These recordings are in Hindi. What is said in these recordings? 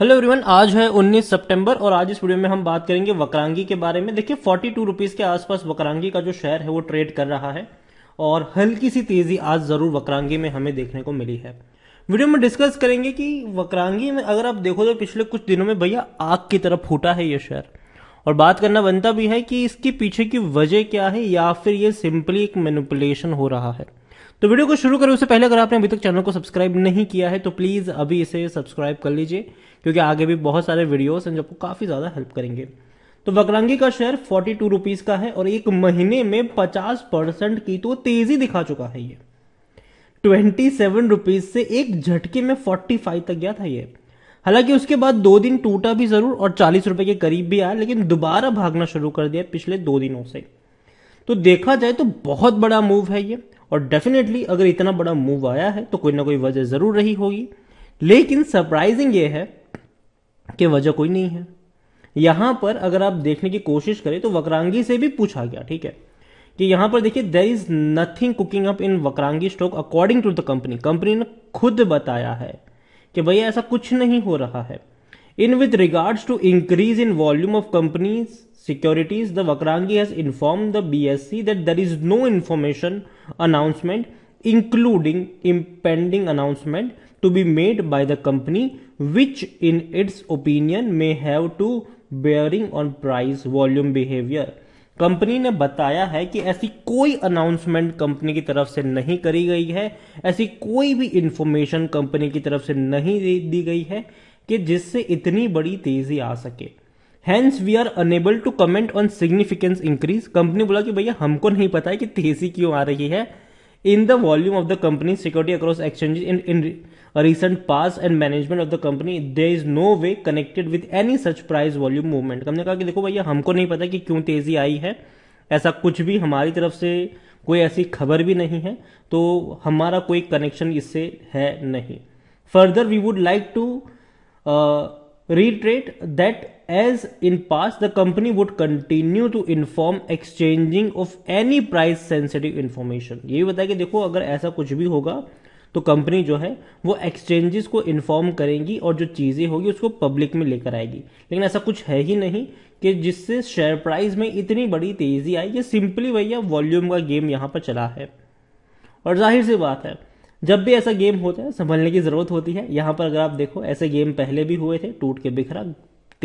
हेलो एवरीवन आज है 19 सितंबर और आज इस वीडियो में हम बात करेंगे वक्रांगी के बारे में देखिए फोर्टी टू रुपीज के आसपास वक्रांगी का जो शेयर है वो ट्रेड कर रहा है और हल्की सी तेजी आज जरूर वक्रांगी में हमें देखने को मिली है वीडियो में डिस्कस करेंगे कि वक्रांगी में अगर आप देखो तो पिछले कुछ दिनों में भैया आग की तरफ फूटा है ये शेयर और बात करना बनता भी है कि इसके पीछे की वजह क्या है या फिर ये सिंपली एक मेनुपुलेशन हो रहा है तो वीडियो को शुरू करें उससे पहले अगर आपने अभी तक चैनल को सब्सक्राइब नहीं किया है तो प्लीज़ अभी इसे सब्सक्राइब कर लीजिए क्योंकि आगे भी बहुत सारे वीडियोस हैं जो आपको काफ़ी ज़्यादा हेल्प करेंगे तो वक्रांगी का शेयर फोर्टी टू रुपीज का है और एक महीने में पचास परसेंट की तो तेजी दिखा चुका है ये ट्वेंटी सेवन रुपीज से एक झटके में फोर्टी फाइव तक गया था ये हालांकि उसके बाद दो दिन टूटा भी जरूर और चालीस रुपए के करीब भी आया लेकिन दोबारा भागना शुरू कर दिया पिछले दो दिनों से तो देखा जाए तो बहुत बड़ा मूव है ये और डेफिनेटली अगर इतना बड़ा मूव आया है तो कोई ना कोई वजह जरूर रही होगी लेकिन सरप्राइजिंग ये है कि वजह कोई नहीं है यहां पर अगर आप देखने की कोशिश करें तो वक्रांगी से भी पूछा गया ठीक है कि यहां पर देखिए there is nothing cooking up in Vakrangi stock according to the company company ने खुद बताया है कि भैया ऐसा कुछ नहीं हो रहा है in with regards to increase in volume of companies Securities, the Vakrangi has informed the BSC that there is no information announcement, including impending announcement to be made by the company, which in its opinion may have to bearing on price volume behavior company ने बताया है कि ऐसी कोई अनाउंसमेंट कंपनी की तरफ से नहीं करी गई है ऐसी कोई भी इंफॉर्मेशन कंपनी की तरफ से नहीं दी गई है कि जिससे इतनी बड़ी तेजी आ सके hence we are unable to comment on significance increase company बोला कि भैया हमको नहीं पता है कि तेजी क्यों आ रही है in the volume of the company security across exchanges in in recent past and management of the company they is no way connected with any such price volume movement हमने कहा कि देखो भैया हमको नहीं पता कि क्यों तेजी आई है ऐसा कुछ भी हमारी तरफ से कोई ऐसी खबर भी नहीं है तो हमारा कोई कनेक्शन इससे है नहीं further we would like to retreat that as in past the company would continue to inform exchanging of any price sensitive information ये बताया कि देखो अगर ऐसा कुछ भी होगा तो कंपनी जो है वो एक्सचेंजेस को इन्फॉर्म करेंगी और जो चीज़ें होगी उसको पब्लिक में लेकर आएगी लेकिन ऐसा कुछ है ही नहीं कि जिससे शेयर प्राइस में इतनी बड़ी तेज़ी आई ये सिंपली भैया वॉल्यूम का गेम यहां पर चला है और जाहिर सी बात है जब भी ऐसा गेम होता है संभलने की ज़रूरत होती है यहां पर अगर आप देखो ऐसे गेम पहले भी हुए थे टूट के बिखरा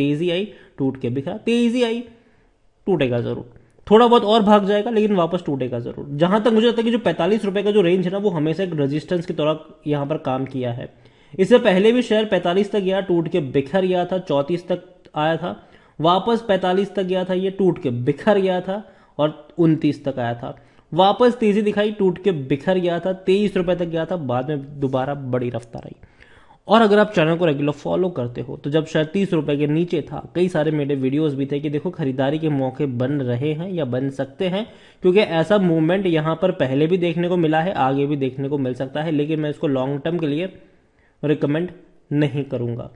तेजी आई टूट के बिखरा तेजी आई टूटेगा जरूर थोड़ा बहुत और भाग जाएगा लेकिन वापस टूटेगा जरूर जहां तक मुझे लगता है कि जो पैंतालीस रुपए का जो रेंज है ना वो हमेशा एक रेजिस्टेंस के तरह यहां पर काम किया है इससे पहले भी शेयर पैंतालीस तक गया टूट के बिखर गया था 34 तक आया था वापस पैंतालीस तक गया था ये टूट के बिखर गया था और उनतीस तक आया था वापस तेजी दिखाई टूट के बिखर गया था तेईस रुपए तक गया था बाद में दोबारा बड़ी रफ्तार आई और अगर आप चैनल को रेगुलर फॉलो करते हो तो जब शायद तीस रुपये के नीचे था कई सारे मेरे वीडियोस भी थे कि देखो खरीदारी के मौके बन रहे हैं या बन सकते हैं क्योंकि ऐसा मूवमेंट यहाँ पर पहले भी देखने को मिला है आगे भी देखने को मिल सकता है लेकिन मैं इसको लॉन्ग टर्म के लिए रिकमेंड नहीं करूँगा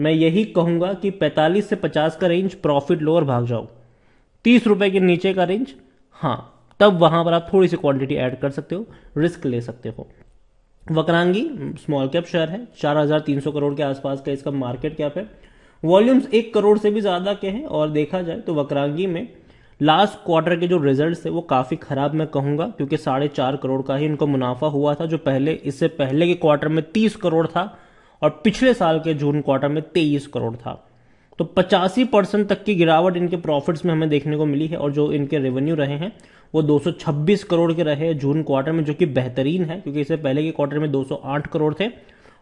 मैं यही कहूँगा कि पैंतालीस से पचास का रेंज प्रॉफिट लोअर भाग जाओ तीस रुपये के नीचे का रेंज हाँ तब वहाँ पर आप थोड़ी सी क्वांटिटी ऐड कर सकते हो रिस्क ले सकते हो वकरांगी स्मॉल कैप शेयर है 4,300 करोड़ के आसपास का इसका मार्केट कैप है वॉल्यूम्स एक करोड़ से भी ज़्यादा के हैं और देखा जाए तो वक्रांगी में लास्ट क्वार्टर के जो रिजल्ट थे वो काफ़ी ख़राब मैं कहूँगा क्योंकि साढ़े चार करोड़ का ही इनको मुनाफा हुआ था जो पहले इससे पहले के क्वार्टर में तीस करोड़ था और पिछले साल के जून क्वार्टर में तेईस करोड़ था तो पचासी परसेंट तक की गिरावट इनके प्रॉफिट्स में हमें देखने को मिली है और जो इनके रेवेन्यू रहे हैं वो 226 करोड़ के रहे जून क्वार्टर में जो कि बेहतरीन है क्योंकि इससे पहले के क्वार्टर में 208 करोड़ थे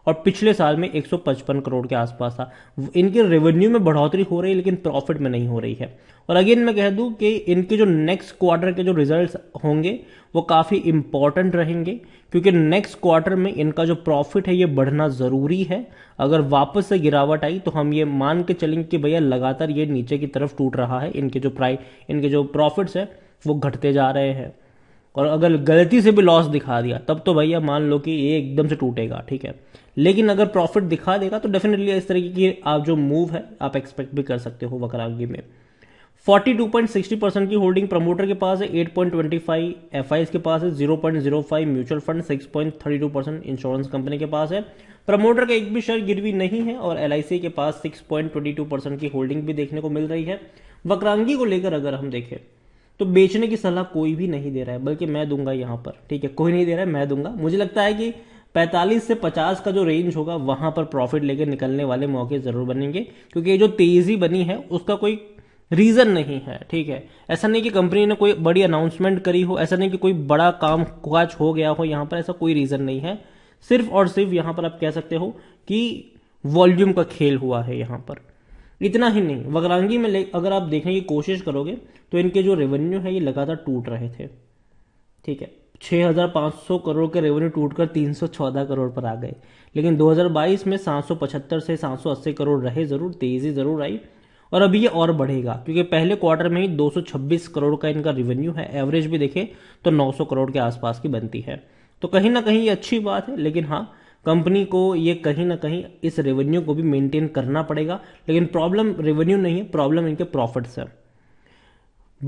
और पिछले साल में 155 करोड़ के आसपास था इनके रेवेन्यू में बढ़ोतरी हो रही है लेकिन प्रॉफिट में नहीं हो रही है और अगेन मैं कह दूं कि इनके जो नेक्स्ट क्वार्टर के जो रिजल्ट्स होंगे वो काफ़ी इंपॉर्टेंट रहेंगे क्योंकि नेक्स्ट क्वार्टर में इनका जो प्रॉफिट है ये बढ़ना ज़रूरी है अगर वापस से गिरावट आई तो हम ये मान के चलेंगे कि भैया लगातार ये नीचे की तरफ टूट रहा है इनके जो प्राइ इनके जो प्रॉफिट्स हैं वो घटते जा रहे हैं और अगर गलती से भी लॉस दिखा दिया तब तो भैया मान लो कि ये एकदम से टूटेगा ठीक है लेकिन अगर प्रॉफिट दिखा देगा तो डेफिनेटली इस तरीके की आप जो मूव है आप एक्सपेक्ट भी कर सकते हो वकरांगी में 42.60 परसेंट की होल्डिंग प्रमोटर के पास है 8.25 ट्वेंटी के पास है 0.05 mutual fund two percent insurance company के पास है प्रमोटर का एक भी शेयर गिरवी नहीं है और एल के पास टू परसेंट की होल्डिंग भी देखने को मिल रही है वक्रांगी को लेकर अगर हम देखें तो बेचने की सलाह कोई भी नहीं दे रहा है बल्कि मैं दूंगा यहाँ पर ठीक है कोई नहीं दे रहा है मैं दूंगा मुझे लगता है कि 45 से 50 का जो रेंज होगा वहां पर प्रॉफिट लेकर निकलने वाले मौके जरूर बनेंगे क्योंकि ये जो तेजी बनी है उसका कोई रीजन नहीं है ठीक है ऐसा नहीं कि कंपनी ने कोई बड़ी अनाउंसमेंट करी हो ऐसा नहीं कि कोई बड़ा काम काज हो गया हो यहाँ पर ऐसा कोई रीजन नहीं है सिर्फ और सिर्फ यहां पर आप कह सकते हो कि वॉल्यूम का खेल हुआ है यहां पर इतना ही नहीं वगरांगी में अगर आप देखने की कोशिश करोगे तो इनके जो रेवेन्यू है ये लगातार टूट रहे थे ठीक है 6,500 करोड़ के रेवेन्यू टूटकर 314 करोड़ पर आ गए लेकिन 2022 में 775 से 780 करोड़ रहे ज़रूर तेज़ी ज़रूर आई और अभी ये और बढ़ेगा क्योंकि पहले क्वार्टर में ही 226 करोड़ का इनका रेवेन्यू है एवरेज भी देखें तो 900 करोड़ के आसपास की बनती है तो कहीं ना कहीं ये अच्छी बात है लेकिन हाँ कंपनी को ये कहीं ना कहीं इस रेवेन्यू को भी मेंटेन करना पड़ेगा लेकिन प्रॉब्लम रेवेन्यू नहीं है प्रॉब्लम इनके प्रॉफिट्स है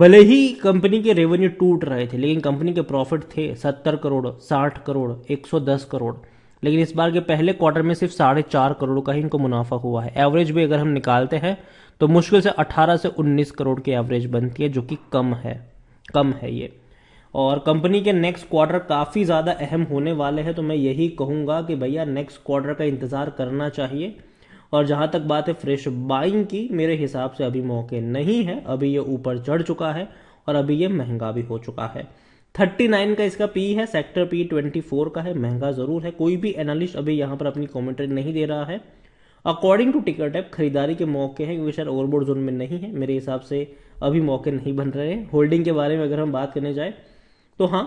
भले ही कंपनी के रेवेन्यू टूट रहे थे लेकिन कंपनी के प्रॉफिट थे सत्तर करोड़ साठ करोड़ एक सौ दस करोड़ लेकिन इस बार के पहले क्वार्टर में सिर्फ साढ़े चार करोड़ का ही इनको मुनाफा हुआ है एवरेज भी अगर हम निकालते हैं तो मुश्किल से अठारह से उन्नीस करोड़ की एवरेज बनती है जो कि कम है कम है ये और कंपनी के नेक्स्ट क्वार्टर काफ़ी ज़्यादा अहम होने वाले हैं तो मैं यही कहूँगा कि भैया नेक्स्ट क्वार्टर का इंतज़ार करना चाहिए और जहाँ तक बात है फ्रेश बाइंग की मेरे हिसाब से अभी मौके नहीं है अभी ये ऊपर चढ़ चुका है और अभी ये महंगा भी हो चुका है 39 का इसका पी है सेक्टर पी 24 का है महंगा ज़रूर है कोई भी एनालिस्ट अभी यहाँ पर अपनी कमेंट्री नहीं दे रहा है अकॉर्डिंग टू टिकट टैप खरीदारी के मौके हैं क्योंकि शायद ओवरबोर्ड जोन में नहीं है मेरे हिसाब से अभी मौके नहीं बन रहे हैं होल्डिंग के बारे में अगर हम बात करने जाए तो हाँ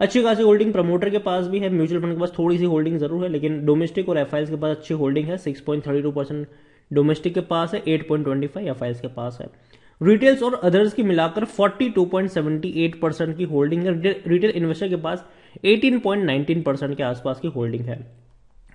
अच्छी खासी होल्डिंग प्रमोटर के पास भी है म्यूचुअल फंड के पास थोड़ी सी होल्डिंग जरूर है लेकिन डोमेस्टिक और एफ के पास अच्छी होल्डिंग है six point thirty two percent domestic के पास है eight point twenty five F के पास है रिटेल्स और अदर्स की मिलाकर फोर्टी टू एट परसेंट की होल्डिंग है रिटेल इन्वेस्टर के पास एटीन पॉइंट नाइनटीन परसेंट के आसपास की होल्डिंग है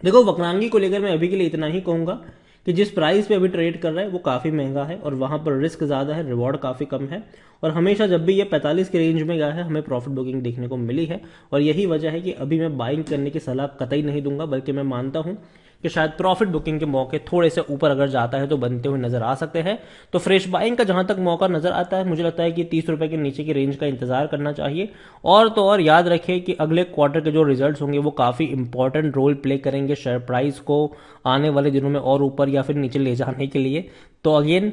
देखो वक्रांगी को लेकर मैं अभी के लिए इतना ही कहूंगा कि जिस प्राइस पे अभी ट्रेड कर रहा है वो काफ़ी महंगा है और वहाँ पर रिस्क ज़्यादा है रिवॉर्ड काफ़ी कम है और हमेशा जब भी ये 45 के रेंज में गया है हमें प्रॉफिट बुकिंग देखने को मिली है और यही वजह है कि अभी मैं बाइंग करने की सलाह कतई नहीं दूंगा बल्कि मैं मानता हूँ कि शायद प्रॉफिट बुकिंग के मौके थोड़े से ऊपर अगर जाता है तो बनते हुए नजर आ सकते हैं तो फ्रेश बाइंग का जहां तक मौका नजर आता है मुझे लगता है कि तीस रुपए के नीचे की रेंज का इंतजार करना चाहिए और तो और याद रखें कि अगले क्वार्टर के जो रिजल्ट होंगे वो काफी इंपॉर्टेंट रोल प्ले करेंगे शेयर प्राइस को आने वाले दिनों में और ऊपर या फिर नीचे ले जाने के लिए तो अगेन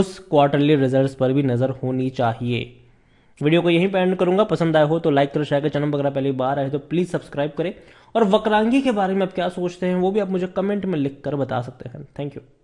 उस क्वार्टरली रिजल्ट पर भी नजर होनी चाहिए वीडियो को यहीं पर एंड करूंगा पसंद आया हो तो लाइक करो शेयर करें चैनल वगैरह पहली बार आए तो प्लीज सब्सक्राइब करें और वक्रांगी के बारे में आप क्या सोचते हैं वो भी आप मुझे कमेंट में लिख बता सकते हैं थैंक यू